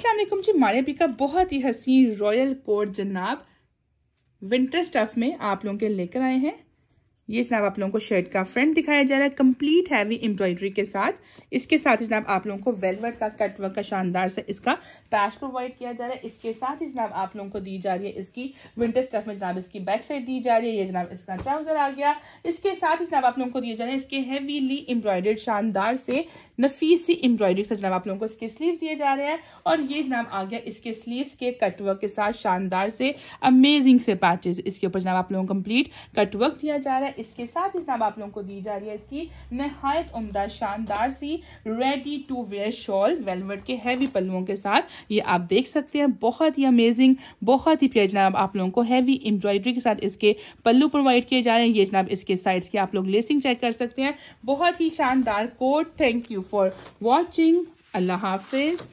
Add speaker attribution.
Speaker 1: अस्सलाम जी मारेपी का बहुत ही हसीन रॉयल कोर्ट जनाब विंटर स्टफ में आप लोगों के लेकर आए हैं ये जनाब आप लोगों को शर्ट का फ्रंट दिखाया जा रहा है कंप्लीट हैवी एम्ब्रॉयडरी के साथ इसके साथ जनाब आप लोगों को वेलवेट का कटवर्क का शानदार से इसका पैच प्रोवाइड किया जा रहा है इसके साथ ही जनाब आप लोगों को दी जा रही है इसकी विंटर स्टफ में जनाब इसकी बैक साइड दी जा रही है ये जनाब इसका ट्राउजर आ गया इसके साथ ही जनाब आप लोगों को दिया जा रहा है इसके हैवीली एम्ब्रॉयडर्ड शानदार से नफीस सी एम्ब्रॉयडरी से जनाब आप लोगों को इसके स्लीव दिए जा रहे हैं और ये जनाब आ गया इसके स्लीव के कटवर्क के साथ शानदार से अमेजिंग से पैचेज इसके ऊपर जनाब आप लोगों को कंप्लीट कटवर्क दिया जा रहा है इसके साथ ही जनाब आप लोगों को दी जा रही है इसकी नहायत उमदा शानदार सी ready to wear shawl velvet के हैवी पल्लुओं के साथ ये आप देख सकते हैं बहुत ही अमेजिंग बहुत ही प्यार जनाब आप लोगों को हैवी एम्ब्रॉयडरी के साथ इसके पल्लू प्रोवाइड किए जा रहे हैं ये जनाब इसके साइड की आप लोग लेसिंग चेक कर सकते हैं बहुत ही शानदार coat thank you for watching अल्लाह हाफिज़